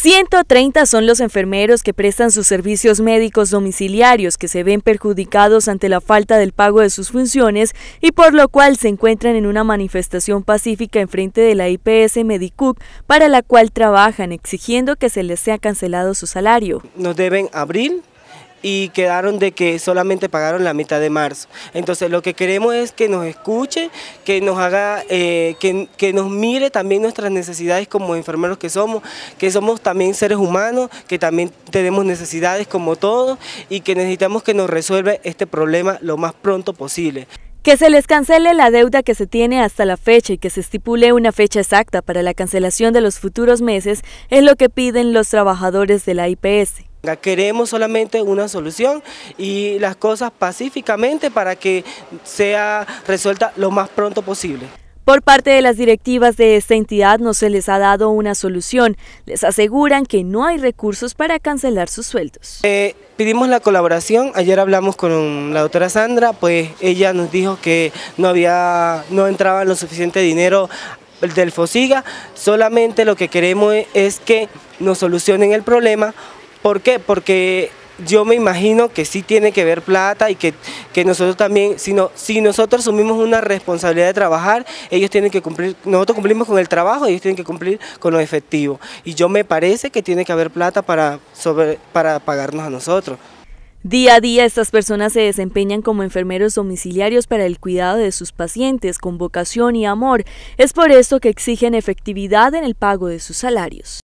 130 son los enfermeros que prestan sus servicios médicos domiciliarios que se ven perjudicados ante la falta del pago de sus funciones y por lo cual se encuentran en una manifestación pacífica en frente de la IPS Medicup para la cual trabajan exigiendo que se les sea cancelado su salario. Nos deben abril y quedaron de que solamente pagaron la mitad de marzo. Entonces lo que queremos es que nos escuche, que nos haga, eh, que, que, nos mire también nuestras necesidades como enfermeros que somos, que somos también seres humanos, que también tenemos necesidades como todos y que necesitamos que nos resuelva este problema lo más pronto posible. Que se les cancele la deuda que se tiene hasta la fecha y que se estipule una fecha exacta para la cancelación de los futuros meses es lo que piden los trabajadores de la IPS. Queremos solamente una solución y las cosas pacíficamente para que sea resuelta lo más pronto posible. Por parte de las directivas de esta entidad no se les ha dado una solución. Les aseguran que no hay recursos para cancelar sus sueldos. Pidimos eh, pedimos la colaboración. Ayer hablamos con la doctora Sandra, pues ella nos dijo que no había, no entraba lo suficiente dinero del FOSIGA. Solamente lo que queremos es que nos solucionen el problema ¿Por qué? Porque yo me imagino que sí tiene que ver plata y que, nosotros también, si, nosotros asumimos una responsabilidad de trabajar, ellos tienen que cumplir, nosotros cumplimos con el trabajo, ellos tienen que cumplir con lo efectivo. Y yo me parece que tiene que haber plata para, para pagarnos a nosotros. Día a día estas personas se desempeñan como enfermeros domiciliarios para el cuidado de sus pacientes con vocación y amor. Es por esto que exigen efectividad en el pago de sus salarios.